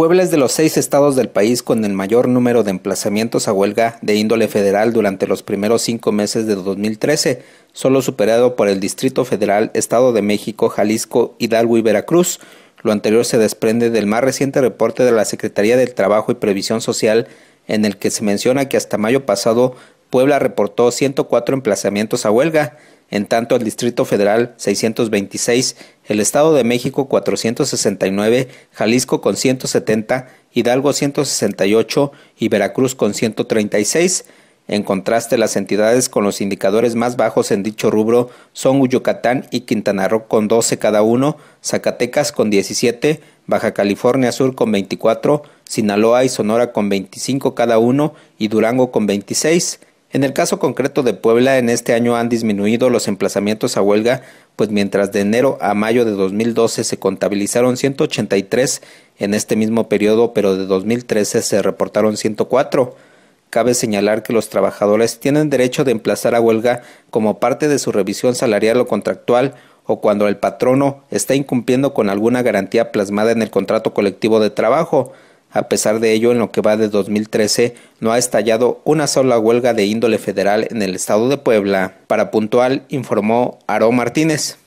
Puebla es de los seis estados del país con el mayor número de emplazamientos a huelga de índole federal durante los primeros cinco meses de 2013, solo superado por el Distrito Federal, Estado de México, Jalisco, Hidalgo y Veracruz. Lo anterior se desprende del más reciente reporte de la Secretaría del Trabajo y Previsión Social, en el que se menciona que hasta mayo pasado Puebla reportó 104 emplazamientos a huelga. En tanto, el Distrito Federal 626, el Estado de México 469, Jalisco con 170, Hidalgo 168 y Veracruz con 136. En contraste, las entidades con los indicadores más bajos en dicho rubro son Yucatán y Quintana Roo con 12 cada uno, Zacatecas con 17, Baja California Sur con 24, Sinaloa y Sonora con 25 cada uno y Durango con 26. En el caso concreto de Puebla, en este año han disminuido los emplazamientos a huelga, pues mientras de enero a mayo de 2012 se contabilizaron 183, en este mismo periodo, pero de 2013 se reportaron 104. Cabe señalar que los trabajadores tienen derecho de emplazar a huelga como parte de su revisión salarial o contractual o cuando el patrono está incumpliendo con alguna garantía plasmada en el contrato colectivo de trabajo, a pesar de ello, en lo que va de 2013, no ha estallado una sola huelga de índole federal en el estado de Puebla. Para Puntual informó Aro Martínez.